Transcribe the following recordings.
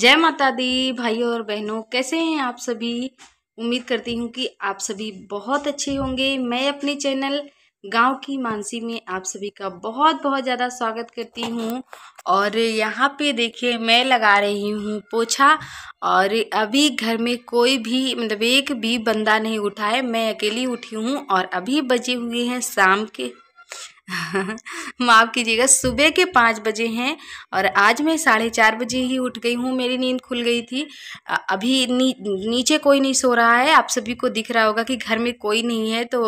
जय माता दी भाई और बहनों कैसे हैं आप सभी उम्मीद करती हूँ कि आप सभी बहुत अच्छे होंगे मैं अपने चैनल गांव की मानसी में आप सभी का बहुत बहुत ज़्यादा स्वागत करती हूँ और यहाँ पे देखिए मैं लगा रही हूँ पोछा और अभी घर में कोई भी मतलब एक भी बंदा नहीं उठा है मैं अकेली उठी हूँ और अभी बजे हुए हैं शाम के माफ़ कीजिएगा सुबह के पाँच बजे हैं और आज मैं साढ़े चार बजे ही उठ गई हूँ मेरी नींद खुल गई थी अभी नी, नीचे कोई नहीं सो रहा है आप सभी को दिख रहा होगा कि घर में कोई नहीं है तो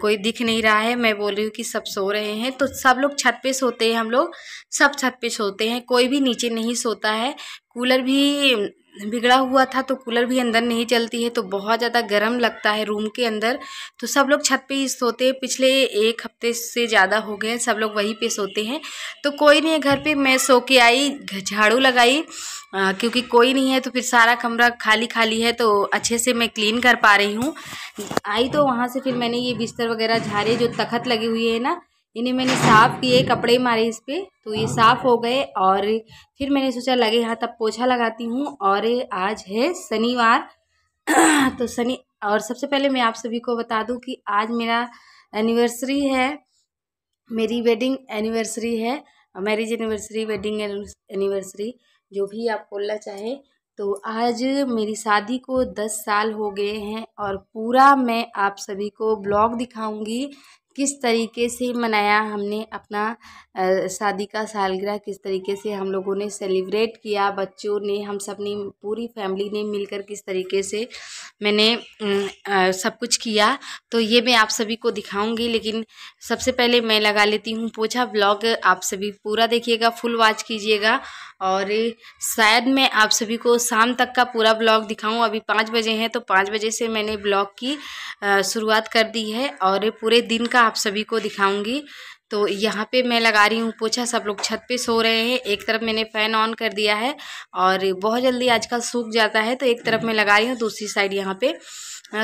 कोई दिख नहीं रहा है मैं बोल रही हूँ कि सब सो रहे हैं तो सब लोग छत पे सोते हैं हम लोग सब छत पे सोते हैं कोई भी नीचे नहीं सोता है कूलर भी बिगड़ा हुआ था तो कूलर भी अंदर नहीं चलती है तो बहुत ज़्यादा गर्म लगता है रूम के अंदर तो सब लोग छत पे ही सोते हैं पिछले एक हफ्ते से ज़्यादा हो गए हैं सब लोग वहीं पे सोते हैं तो कोई नहीं है घर पे मैं सो के आई झाड़ू लगाई आ, क्योंकि कोई नहीं है तो फिर सारा कमरा खाली खाली है तो अच्छे से मैं क्लीन कर पा रही हूँ आई तो वहाँ से फिर मैंने ये बिस्तर वगैरह झाड़े जो तखत लगी हुई है ना इन्हें मैंने साफ़ किए कपड़े मारे इस पर तो ये साफ़ हो गए और फिर मैंने सोचा लगे हाथ अब पोछा लगाती हूँ और आज है शनिवार तो शनि और सबसे पहले मैं आप सभी को बता दूं कि आज मेरा एनिवर्सरी है मेरी वेडिंग एनिवर्सरी है मैरिज एनिवर्सरी वेडिंग एनिवर्सरी जो भी आप बोलना चाहे तो आज मेरी शादी को दस साल हो गए हैं और पूरा मैं आप सभी को ब्लॉग दिखाऊंगी किस तरीके से मनाया हमने अपना शादी का सालगिरह किस तरीके से हम लोगों ने सेलिब्रेट किया बच्चों ने हम सब ने पूरी फैमिली ने मिलकर किस तरीके से मैंने सब कुछ किया तो ये मैं आप सभी को दिखाऊंगी लेकिन सबसे पहले मैं लगा लेती हूँ पोछा ब्लॉग आप सभी पूरा देखिएगा फुल वॉच कीजिएगा और शायद मैं आप सभी को शाम तक का पूरा ब्लॉग दिखाऊं अभी पाँच बजे हैं तो पाँच बजे से मैंने ब्लॉग की शुरुआत कर दी है और पूरे दिन का आप सभी को दिखाऊंगी तो यहाँ पे मैं लगा रही हूँ पोछा सब लोग छत पे सो रहे हैं एक तरफ मैंने फ़ैन ऑन कर दिया है और बहुत जल्दी आजकल सूख जाता है तो एक तरफ मैं लगा रही हूँ दूसरी साइड यहाँ पर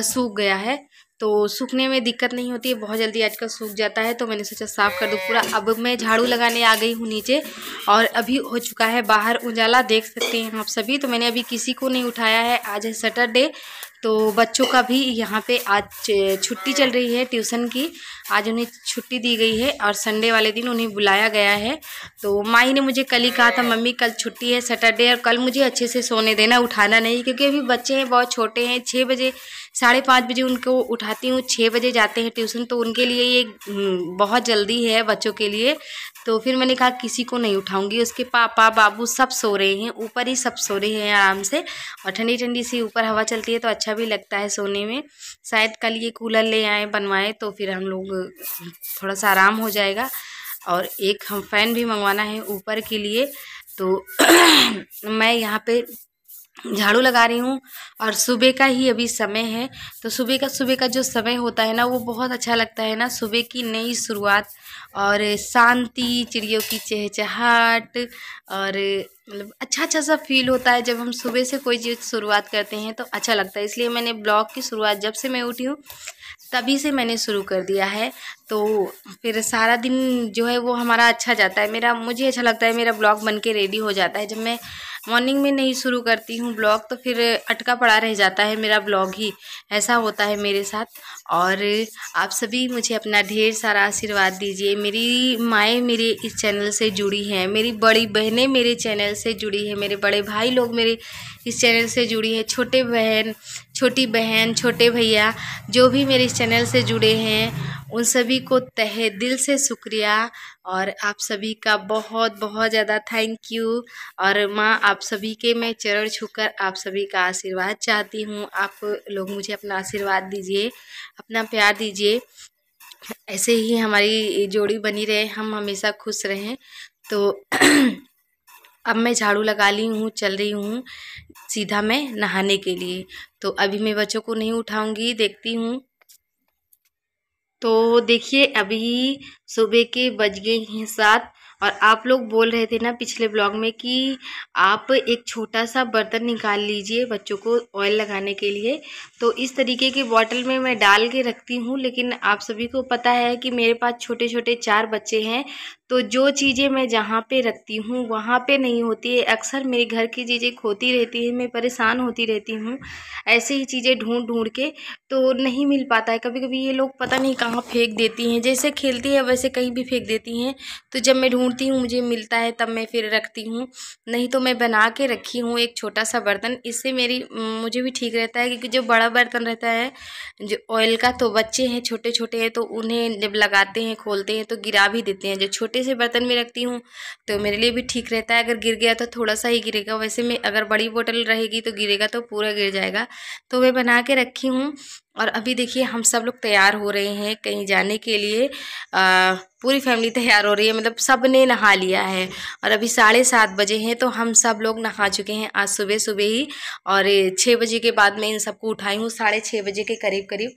सूख गया है तो सूखने में दिक्कत नहीं होती है बहुत जल्दी आजकल सूख जाता है तो मैंने सोचा साफ़ कर दूँ पूरा अब मैं झाड़ू लगाने आ गई हूँ नीचे और अभी हो चुका है बाहर उजाला देख सकते हैं आप सभी तो मैंने अभी किसी को नहीं उठाया है आज है सैटरडे तो बच्चों का भी यहाँ पे आज छुट्टी चल रही है ट्यूशन की आज उन्हें छुट्टी दी गई है और संडे वाले दिन उन्हें बुलाया गया है तो माई ने मुझे कल ही कहा था मम्मी कल छुट्टी है सैटरडे और कल मुझे अच्छे से सोने देना उठाना नहीं क्योंकि अभी बच्चे हैं बहुत छोटे हैं छः बजे साढ़े पाँच बजे उनको उठाती हूँ छः बजे जाते हैं ट्यूशन तो उनके लिए ये हम्म, बहुत जल्दी है बच्चों के लिए तो फिर मैंने कहा किसी को नहीं उठाऊंगी उसके पापा बाबू सब सो रहे हैं ऊपर ही सब सो रहे हैं आराम से और ठंडी ठंडी सी ऊपर हवा चलती है तो अच्छा भी लगता है सोने में शायद कल ये कूलर ले आए बनवाएँ तो फिर हम लोग हम्म, थोड़ा सा आराम हो जाएगा और एक हम फैन भी मंगवाना है ऊपर के लिए तो मैं यहाँ पे झाड़ू लगा रही हूँ और सुबह का ही अभी समय है तो सुबह का सुबह का जो समय होता है ना वो बहुत अच्छा लगता है ना सुबह की नई शुरुआत और शांति चिड़ियों की चहचहाट और मतलब अच्छा अच्छा सा फील होता है जब हम सुबह से कोई चीज़ शुरुआत करते हैं तो अच्छा लगता है इसलिए मैंने ब्लॉग की शुरुआत जब से मैं उठी हूँ तभी से मैंने शुरू कर दिया है तो फिर सारा दिन जो है वो हमारा अच्छा जाता है मेरा मुझे अच्छा लगता है मेरा ब्लॉग बन के रेडी हो जाता है जब मैं मॉर्निंग में नहीं शुरू करती हूँ ब्लॉग तो फिर अटका पड़ा रह जाता है मेरा ब्लॉग ही ऐसा होता है मेरे साथ और आप सभी मुझे अपना ढेर सारा आशीर्वाद दीजिए मेरी माएँ मेरे इस चैनल से जुड़ी हैं मेरी बड़ी बहनें मेरे चैनल से जुड़ी हैं मेरे बड़े भाई लोग मेरे इस चैनल से जुड़ी हैं छोटे बहन छोटी बहन छोटे भैया जो भी मेरे चैनल से जुड़े हैं उन सभी को तहे दिल से शुक्रिया और आप सभी का बहुत बहुत ज़्यादा थैंक यू और माँ आप सभी के मैं चरण छूकर आप सभी का आशीर्वाद चाहती हूँ आप लोग मुझे अपना आशीर्वाद दीजिए अपना प्यार दीजिए ऐसे ही हमारी जोड़ी बनी रहे हम हमेशा खुश रहें तो अब मैं झाड़ू लगा ली हूँ चल रही हूँ सीधा मैं नहाने के लिए तो अभी मैं बच्चों को नहीं उठाऊँगी देखती हूँ तो देखिए अभी सुबह के बज गए हैं सात और आप लोग बोल रहे थे ना पिछले ब्लॉग में कि आप एक छोटा सा बर्तन निकाल लीजिए बच्चों को ऑयल लगाने के लिए तो इस तरीके की बॉटल में मैं डाल के रखती हूँ लेकिन आप सभी को पता है कि मेरे पास छोटे छोटे चार बच्चे हैं तो जो चीज़ें मैं जहाँ पे रखती हूँ वहाँ पे नहीं होती है अक्सर मेरे घर की चीज़ें खोती रहती है मैं परेशान होती रहती हूँ ऐसे ही चीज़ें ढूंढ ढूंढ के तो नहीं मिल पाता है कभी कभी ये लोग पता नहीं कहाँ फेंक देती हैं जैसे खेलती है वैसे कहीं भी फेंक देती हैं तो जब मैं ढूंढती हूँ मुझे मिलता है तब मैं फिर रखती हूँ नहीं तो मैं बना के रखी हूँ एक छोटा सा बर्तन इससे मेरी मुझे भी ठीक रहता है क्योंकि जो बड़ा बर्तन रहता है जो ऑयल का तो बच्चे हैं छोटे छोटे हैं तो उन्हें जब लगाते हैं खोलते हैं तो गिरा भी देते हैं जो छोटे छोटे से बर्तन में रखती हूँ तो मेरे लिए भी ठीक रहता है अगर गिर गया तो थोड़ा सा ही गिरेगा वैसे मैं अगर बड़ी बोतल रहेगी तो गिरेगा तो पूरा गिर जाएगा तो वह बना के रखी हूँ और अभी देखिए हम सब लोग तैयार हो रहे हैं कहीं जाने के लिए आ, पूरी फैमिली तैयार हो रही है मतलब सब ने नहा लिया है और अभी साढ़े सात बजे हैं तो हम सब लोग नहा चुके हैं आज सुबह सुबह ही और छः बजे के बाद मैं इन सबको उठाई हूँ साढ़े छः बजे के करीब करीब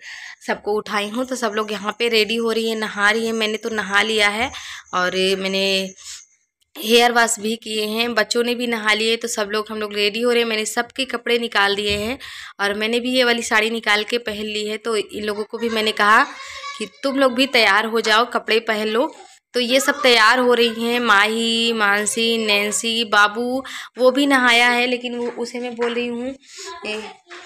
सबको उठाई हूँ तो सब लोग यहाँ पे रेडी हो रही है नहा रही है मैंने तो नहा लिया है और मैंने हेयर वॉश भी किए हैं बच्चों ने भी नहा लिए तो सब लोग हम लोग रेडी हो रहे हैं मैंने सबके कपड़े निकाल दिए हैं और मैंने भी ये वाली साड़ी निकाल के पहन ली है तो इन लोगों को भी मैंने कहा कि तुम लोग भी तैयार हो जाओ कपड़े पहन लो तो ये सब तैयार हो रही हैं माही मानसी नैन्सी बाबू वो भी नहाया है लेकिन वो उसे मैं बोल रही हूँ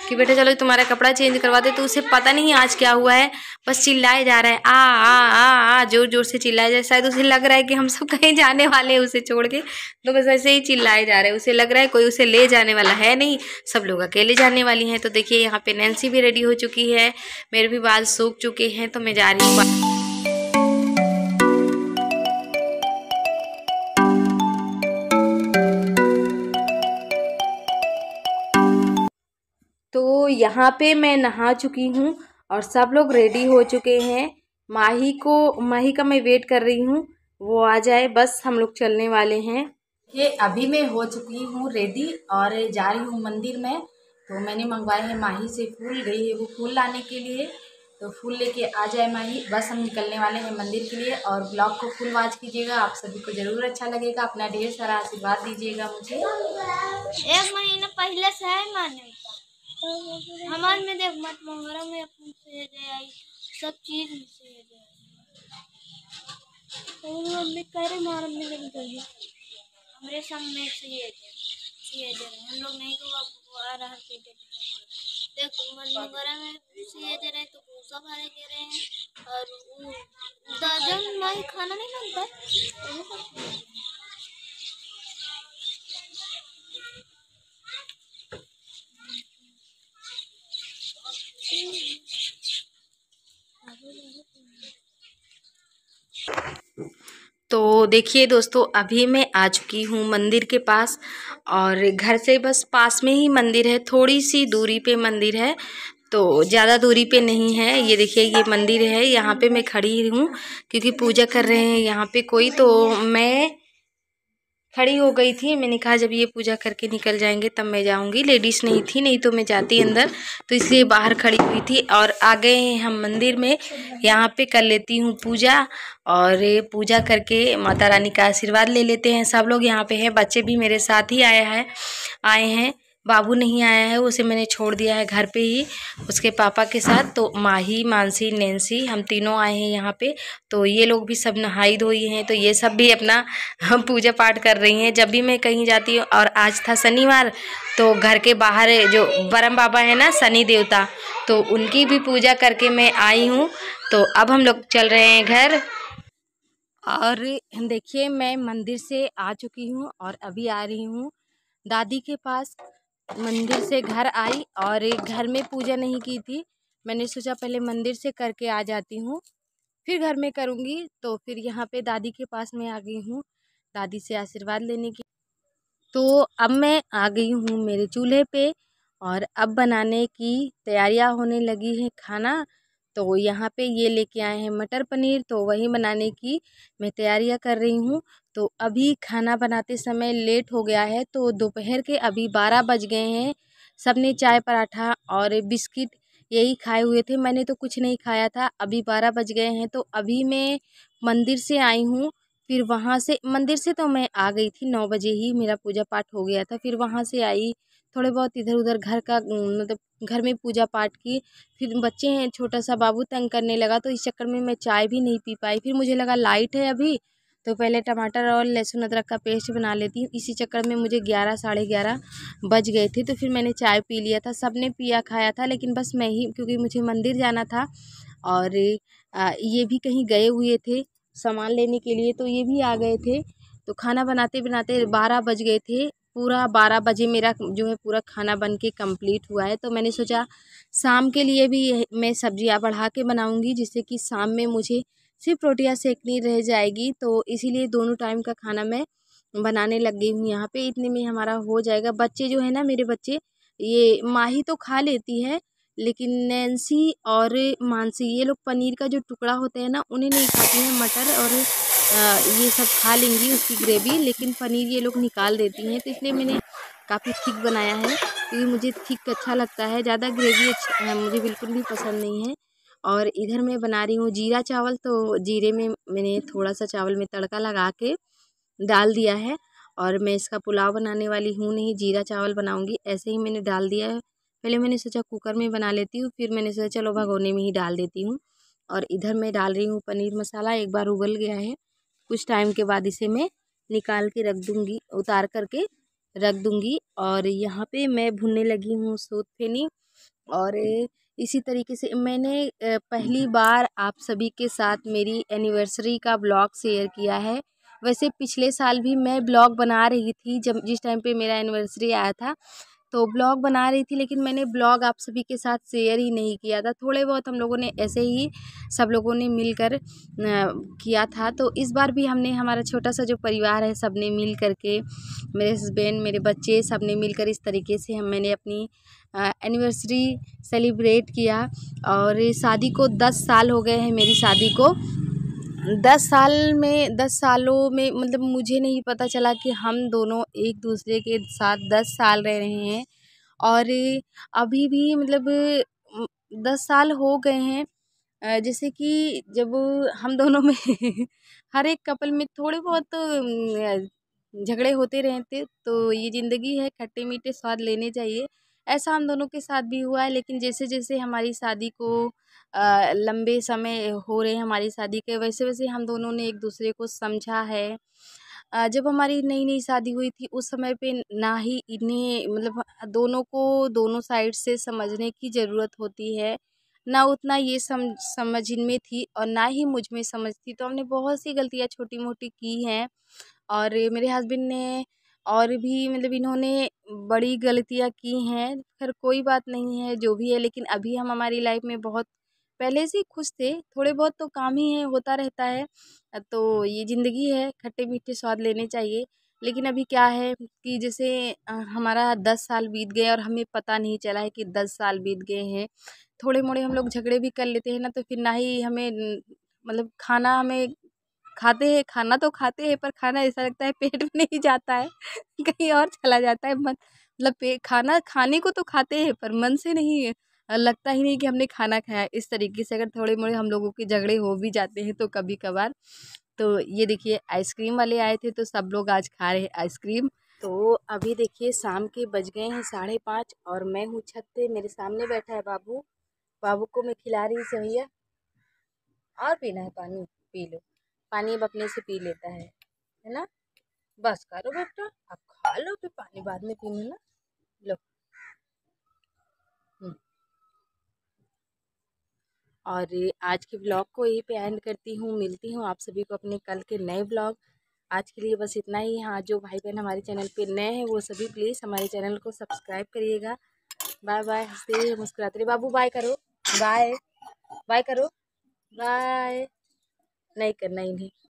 कि बेटा चलो तुम्हारा कपड़ा चेंज करवा दे तो उसे पता नहीं आज क्या हुआ है बस चिल्लाए जा रहा है आ आ आ आ जोर जोर से चिल्लाया जा रहा शायद उसे लग रहा है कि हम सब कहीं जाने वाले हैं उसे छोड़ के तो बस ऐसे ही चिल्लाए जा रहे हैं उसे लग रहा है कोई उसे ले जाने वाला है नहीं सब लोग अकेले जाने वाली हैं तो देखिए यहाँ पे नैन्सी भी रेडी हो चुकी है मेरे भी बाल सूख चुके हैं तो मैं जा रही हूँ यहाँ पे मैं नहा चुकी हूँ और सब लोग रेडी हो चुके हैं माही को माही का मैं वेट कर रही हूँ वो आ जाए बस हम लोग चलने वाले हैं ये अभी मैं हो चुकी हूँ रेडी और जा रही हूँ मंदिर में तो मैंने मंगवाए हैं माही से फूल गई है वो फूल लाने के लिए तो फूल लेके आ जाए माही बस हम निकलने वाले हैं मंदिर के लिए और ब्लॉग को फुल वाच कीजिएगा आप सभी को ज़रूर अच्छा लगेगा अपना ढेर सारा आशीर्वाद दीजिएगा मुझे एक महीना पहले से है माने हमारे में देख मत मंगरा में से आई सब चीज हम मम्मी कह रहे मार में लग गई हमारे सब में से ये दे हम लोग नहीं तो अब आ रहा है देखो मंगरा में से दे तो रहे तो गुस्सा खाने दे रहे हैं और दादा भाई खाना नहीं मांगता तो देखिए दोस्तों अभी मैं आ चुकी हूँ मंदिर के पास और घर से बस पास में ही मंदिर है थोड़ी सी दूरी पे मंदिर है तो ज़्यादा दूरी पे नहीं है ये देखिए ये मंदिर है यहाँ पे मैं खड़ी हूँ क्योंकि पूजा कर रहे हैं यहाँ पे कोई तो मैं खड़ी हो गई थी मैंने कहा जब ये पूजा करके निकल जाएंगे तब मैं जाऊंगी लेडीज़ नहीं थी नहीं तो मैं जाती अंदर तो इसलिए बाहर खड़ी हुई थी और आ गए हैं हम मंदिर में यहाँ पे कर लेती हूँ पूजा और पूजा करके माता रानी का आशीर्वाद ले लेते हैं सब लोग यहाँ पे हैं बच्चे भी मेरे साथ ही आए हैं आए हैं बाबू नहीं आया है उसे मैंने छोड़ दिया है घर पे ही उसके पापा के साथ तो माही मानसी नेंसी हम तीनों आए हैं यहाँ पे तो ये लोग भी सब नहाई धोई हैं तो ये सब भी अपना पूजा पाठ कर रही हैं जब भी मैं कहीं जाती हूँ और आज था शनिवार तो घर के बाहर जो बरम बाबा है ना शनि देवता तो उनकी भी पूजा करके मैं आई हूँ तो अब हम लोग चल रहे हैं घर और देखिए मैं मंदिर से आ चुकी हूँ और अभी आ रही हूँ दादी के पास मंदिर से घर आई और घर में पूजा नहीं की थी मैंने सोचा पहले मंदिर से करके आ जाती हूँ फिर घर में करूँगी तो फिर यहाँ पे दादी के पास मैं आ गई हूँ दादी से आशीर्वाद लेने की तो अब मैं आ गई हूँ मेरे चूल्हे पे और अब बनाने की तैयारियाँ होने लगी हैं खाना तो यहाँ पे ये लेके आए हैं मटर पनीर तो वही बनाने की मैं तैयारियाँ कर रही हूँ तो अभी खाना बनाते समय लेट हो गया है तो दोपहर के अभी बारह बज गए हैं सब ने चाय पराठा और बिस्किट यही खाए हुए थे मैंने तो कुछ नहीं खाया था अभी बारह बज गए हैं तो अभी मैं मंदिर से आई हूँ फिर वहाँ से मंदिर से तो मैं आ गई थी नौ बजे ही मेरा पूजा पाठ हो गया था फिर वहाँ से आई थोड़े बहुत इधर उधर घर का मतलब घर में पूजा पाठ की फिर बच्चे हैं छोटा सा बाबू तंग करने लगा तो इस चक्कर में मैं चाय भी नहीं पी पाई फिर मुझे लगा लाइट है अभी तो पहले टमाटर और लहसुन अदरक का पेस्ट बना लेती हूँ इसी चक्कर में मुझे ग्यारह साढ़े ग्यारह बज गए थे तो फिर मैंने चाय पी लिया था सब ने पिया खाया था लेकिन बस मैं ही क्योंकि मुझे मंदिर जाना था और ये भी कहीं गए हुए थे सामान लेने के लिए तो ये भी आ गए थे तो खाना बनाते बनाते बारह बज गए थे पूरा बारह बजे मेरा जो है पूरा खाना बन के कम्प्लीट हुआ है तो मैंने सोचा शाम के लिए भी मैं सब्जियाँ बढ़ा के बनाऊँगी जिससे कि शाम में मुझे सिर्फ रोटियाँ सेकनी रह जाएगी तो इसीलिए दोनों टाइम का खाना मैं बनाने लग गई हूँ यहाँ पे इतने में हमारा हो जाएगा बच्चे जो है ना मेरे बच्चे ये माही तो खा लेती है लेकिन नैन्सी और मानसी ये लोग पनीर का जो टुकड़ा होता है ना उन्हें नहीं खाती हैं मटर और ये सब खा लेंगी उसकी ग्रेवी लेकिन पनीर ये लोग निकाल देती हैं तो इसलिए मैंने काफ़ी थिक बनाया है क्योंकि मुझे थिक अच्छा लगता है ज़्यादा ग्रेवी अच्छा मुझे बिल्कुल भी पसंद नहीं है और इधर मैं बना रही हूँ जीरा चावल तो जीरे में मैंने थोड़ा सा चावल में तड़का लगा के डाल दिया है और मैं इसका पुलाव बनाने वाली हूँ नहीं जीरा चावल बनाऊँगी ऐसे ही मैंने डाल दिया है पहले मैंने सोचा कुकर में बना लेती हूँ फिर मैंने सोचा चलो भगोने में ही डाल देती हूँ और इधर मैं डाल रही हूँ पनीर मसाला एक बार उबल गया है कुछ टाइम के बाद इसे मैं निकाल के रख दूँगी उतार करके रख दूंगी और यहाँ पे मैं भुनने लगी हूँ सूत फेनी और इसी तरीके से मैंने पहली बार आप सभी के साथ मेरी एनिवर्सरी का ब्लॉग शेयर किया है वैसे पिछले साल भी मैं ब्लॉग बना रही थी जब जिस टाइम पे मेरा एनिवर्सरी आया था तो ब्लॉग बना रही थी लेकिन मैंने ब्लॉग आप सभी के साथ शेयर ही नहीं किया था थोड़े बहुत हम लोगों ने ऐसे ही सब लोगों ने मिलकर किया था तो इस बार भी हमने हमारा छोटा सा जो परिवार है सब ने मिल करके मेरे हस्बैंड मेरे बच्चे सब ने मिलकर इस तरीके से हम मैंने अपनी एनिवर्सरी सेलिब्रेट किया और शादी को दस साल हो गए हैं मेरी शादी को दस साल में दस सालों में मतलब मुझे नहीं पता चला कि हम दोनों एक दूसरे के साथ दस साल रह रहे हैं और अभी भी मतलब दस साल हो गए हैं जैसे कि जब हम दोनों में हर एक कपल में थोड़े बहुत झगड़े होते रहते तो ये ज़िंदगी है खट्टे मीठे स्वाद लेने चाहिए ऐसा हम दोनों के साथ भी हुआ है लेकिन जैसे जैसे हमारी शादी को लंबे समय हो रहे हमारी शादी के वैसे वैसे हम दोनों ने एक दूसरे को समझा है जब हमारी नई नई शादी हुई थी उस समय पे ना ही इन्हें मतलब दोनों को दोनों साइड से समझने की ज़रूरत होती है ना उतना ये समझ समझ इनमें थी और ना ही मुझ में समझ थी तो हमने बहुत सी गलतियाँ छोटी मोटी की हैं और मेरे हस्बैंड ने और भी मतलब इन्होंने बड़ी गलतियाँ की हैं खैर कोई बात नहीं है जो भी है लेकिन अभी हम हमारी लाइफ में बहुत पहले से ही खुश थे थोड़े बहुत तो काम ही है होता रहता है तो ये ज़िंदगी है खट्टे मीठे स्वाद लेने चाहिए लेकिन अभी क्या है कि जैसे हमारा दस साल बीत गए और हमें पता नहीं चला है कि दस साल बीत गए हैं थोड़े मोड़े हम लोग झगड़े भी कर लेते हैं ना तो फिर ना ही हमें मतलब खाना हमें खाते हैं खाना तो खाते हैं पर खाना ऐसा लगता है पेट में नहीं जाता है कहीं और चला जाता है मन मतलब खाना खाने को तो खाते हैं पर मन से नहीं लगता ही नहीं कि हमने खाना खाया इस तरीके से अगर थोड़े मोड़े हम लोगों के झगड़े हो भी जाते हैं तो कभी कभार तो ये देखिए आइसक्रीम वाले आए थे तो सब लोग आज खा रहे हैं आइसक्रीम तो अभी देखिए शाम के बज गए हैं साढ़े पाँच और मैं हूँ छत पे मेरे सामने बैठा है बाबू बाबू को मैं खिला रही हूँ सवैया और पीना है पानी पी लो पानी अब अपने से पी लेता है है ना बस करो बेटा अब खा लो फिर पानी बाद में पी ना लो हम्म। और आज के ब्लॉग को यहीं पे एंड करती हूँ मिलती हूँ आप सभी को अपने कल के नए ब्लॉग आज के लिए बस इतना ही हाँ जो भाई बहन हमारे चैनल पे नए हैं वो सभी प्लीज़ हमारे चैनल को सब्सक्राइब करिएगा बाय बाय हंसते मुस्कुराते बाबू बाय करो बाय बाय करो बाय नहीं करना इन्हें